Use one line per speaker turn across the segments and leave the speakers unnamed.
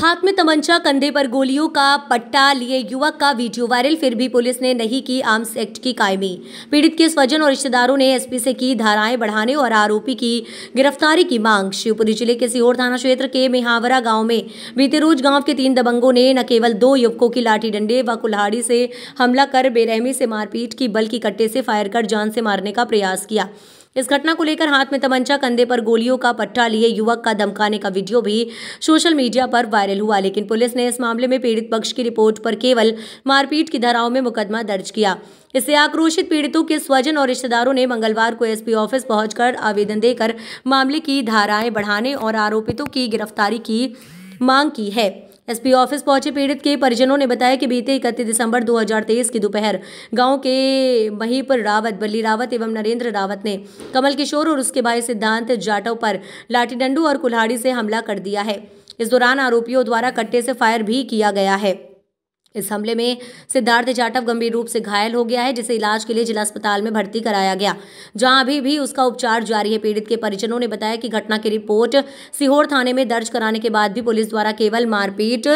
हाथ में तमंचा कंधे पर गोलियों का पट्टा लिए युवक का वीडियो वायरल फिर भी पुलिस ने नहीं की आर्म्स एक्ट की कायमी पीड़ित के स्वजन और रिश्तेदारों ने एसपी से की धाराएं बढ़ाने और आरोपी की गिरफ्तारी की मांग शिवपुरी जिले के सीहोर थाना क्षेत्र के मेहावरा गांव में बीते रोज गांव के तीन दबंगों ने न केवल दो युवकों की लाठी डंडे व कुल्हाड़ी से हमला कर बेरहमी से मारपीट की बल्कि कट्टे से फायर कर जान से मारने का प्रयास किया इस घटना को लेकर हाथ में तमंचा कंधे पर गोलियों का पट्टा लिए युवक का धमकाने का वीडियो भी सोशल मीडिया पर वायरल हुआ लेकिन पुलिस ने इस मामले में पीड़ित पक्ष की रिपोर्ट पर केवल मारपीट की धाराओं में मुकदमा दर्ज किया इससे आक्रोशित पीड़ितों के स्वजन और रिश्तेदारों ने मंगलवार को एसपी ऑफिस पहुंचकर आवेदन देकर मामले की धाराएं बढ़ाने और आरोपितों की गिरफ्तारी की मांग की है एसपी ऑफिस पहुंचे पीड़ित के परिजनों ने बताया कि बीते इकतीस दिसंबर 2023 की दोपहर गांव के पर रावत बल्ली रावत एवं नरेंद्र रावत ने कमल किशोर और उसके भाई सिद्धांत जाटव पर लाठी डंडू और कुल्हाड़ी से हमला कर दिया है इस दौरान आरोपियों द्वारा कट्टे से फायर भी किया गया है इस हमले में सिद्धार्थ जाटव गंभीर रूप से घायल हो गया है जिसे इलाज के लिए जिला अस्पताल में भर्ती कराया गया जहां अभी भी उसका उपचार जारी है पीड़ित के परिजनों ने बताया कि घटना की रिपोर्ट सीहोर थाने में दर्ज कराने के बाद भी पुलिस द्वारा केवल मारपीट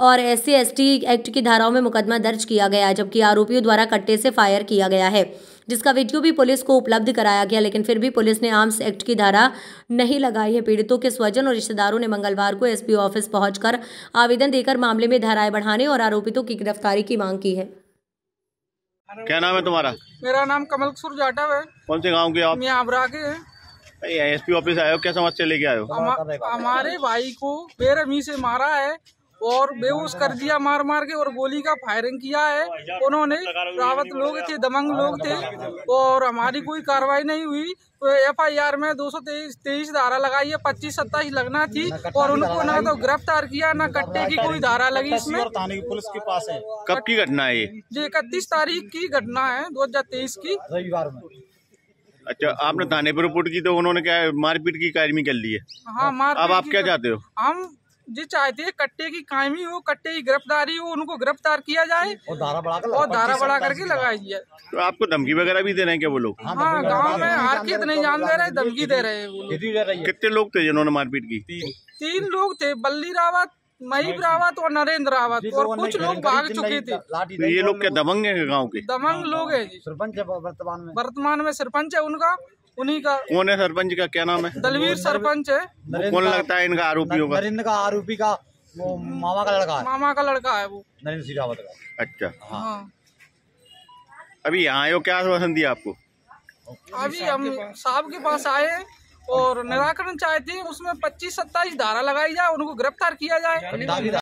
और एस सी एक्ट की धाराओं में मुकदमा दर्ज किया गया जबकि आरोपियों द्वारा कट्टे से फायर किया गया है जिसका वीडियो भी पुलिस को उपलब्ध कराया गया लेकिन फिर भी पुलिस ने आर्म्स एक्ट की धारा नहीं लगाई है पीड़ितों के स्वजन और रिश्तेदारों ने मंगलवार को एसपी ऑफिस पहुंचकर आवेदन देकर मामले में धाराएं बढ़ाने और आरोपितों की गिरफ्तारी की मांग की है
क्या नाम है तुम्हारा
मेरा नाम कमल किशोर जाटव है
कौन से गाँव के आप
यहाँ
ऑफिस आयो क्या समस्या लेके आयो
हमारे भाई को बेरहमी से मारा है और बेहोश कर दिया मार मार के और गोली का फायरिंग किया है उन्होंने रावत लोग थे दमंग लोग थे और हमारी कोई कार्रवाई नहीं हुई तो एफ आई आर में दो सौ तेईस तेईस धारा लगाई है पच्चीस सत्ताईस लगना थी और उनको ना तो गिरफ्तार किया ना कट्टे की कोई धारा लगी इसमें पुलिस के पास है कब की घटना है ये इकतीस तारीख की घटना है दो हजार तेईस की रविवार में
अच्छा आपने थाने पर रिपोर्ट की तो उन्होंने क्या मारपीट की कार्रवाई कर ली है हाँ मार अब आप क्या तो चाहते हो
हम जो चाहते हैं कट्टे की कायमी हो कट्टे की गिरफ्तारी हो उनको गिरफ्तार किया जाए और
धारा बढ़ा कर और धारा बढ़ा करके लगाई जाए तो आपको धमकी वगैरह भी दे रहे हैं क्या वो लोग हाँ, हाँ
गाँव में हार के इतने तो जान दे रहे धमकी दे
रहे हैं कितने लोग थे जिन्होंने मारपीट की
तीन लोग थे बल्ली रावत महीप रावत और नरेंद्र रावत और कुछ लोग भाग चुके थे तो ये लोग
क्या दबंग है गाँव के दबंग हाँ,
लोग है सरपंच वर्तमान में वर्तमान में सरपंच है उनका उन्हीं का
कौन है सरपंच का क्या नाम है दलवीर सरपंच है कौन लगता है इनका आरोपी होगा नरेंद्र का आरोपी
का वो मामा का लड़का है मामा का लड़का है वो नरेंद्र सिंह रावत का अच्छा हाँ, हाँ।
अभी यहाँ क्या आश्वासन दिया आपको
अभी हम साहब के पास आए और निराकरण चाहते हैं उसमें पच्चीस सत्ताईस धारा लगाई जाए उनको गिरफ्तार किया जाए